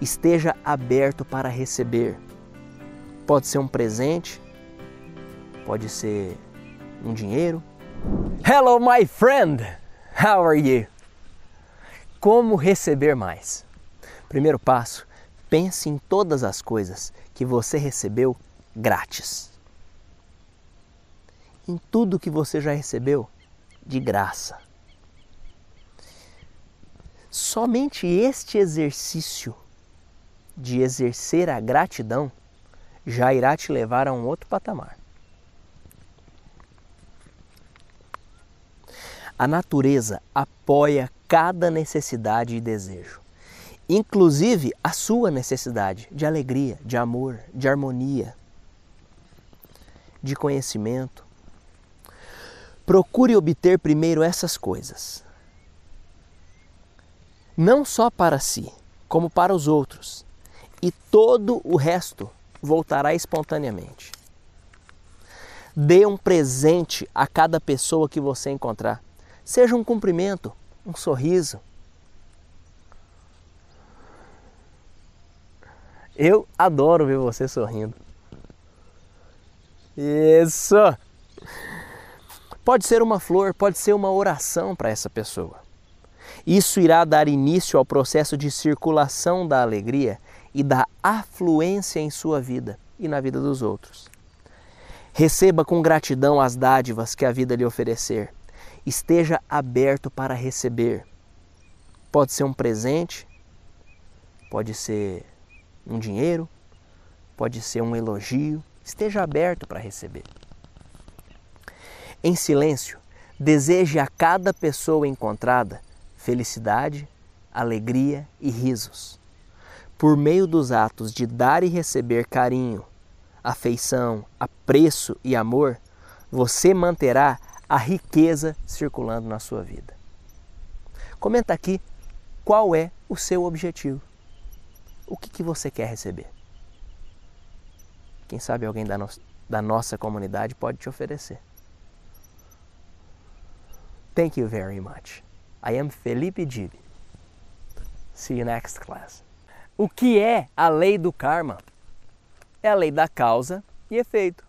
esteja aberto para receber. Pode ser um presente, pode ser um dinheiro. Hello, my friend! How are you? Como receber mais? Primeiro passo: pense em todas as coisas que você recebeu grátis. Em tudo que você já recebeu de graça. Somente este exercício de exercer a gratidão já irá te levar a um outro patamar. A natureza apoia cada necessidade e desejo, inclusive a sua necessidade de alegria, de amor, de harmonia, de conhecimento. Procure obter primeiro essas coisas, não só para si, como para os outros e todo o resto voltará espontaneamente. Dê um presente a cada pessoa que você encontrar. Seja um cumprimento, um sorriso. Eu adoro ver você sorrindo. Isso! Pode ser uma flor, pode ser uma oração para essa pessoa. Isso irá dar início ao processo de circulação da alegria e da afluência em sua vida e na vida dos outros. Receba com gratidão as dádivas que a vida lhe oferecer. Esteja aberto para receber. Pode ser um presente, pode ser um dinheiro, pode ser um elogio. Esteja aberto para receber. Em silêncio, deseje a cada pessoa encontrada felicidade, alegria e risos por meio dos atos de dar e receber carinho, afeição, apreço e amor, você manterá a riqueza circulando na sua vida. Comenta aqui qual é o seu objetivo. O que, que você quer receber? Quem sabe alguém da, no da nossa comunidade pode te oferecer. Thank you very much. I am Felipe Gibi. See you next class. O que é a lei do karma? É a lei da causa e efeito.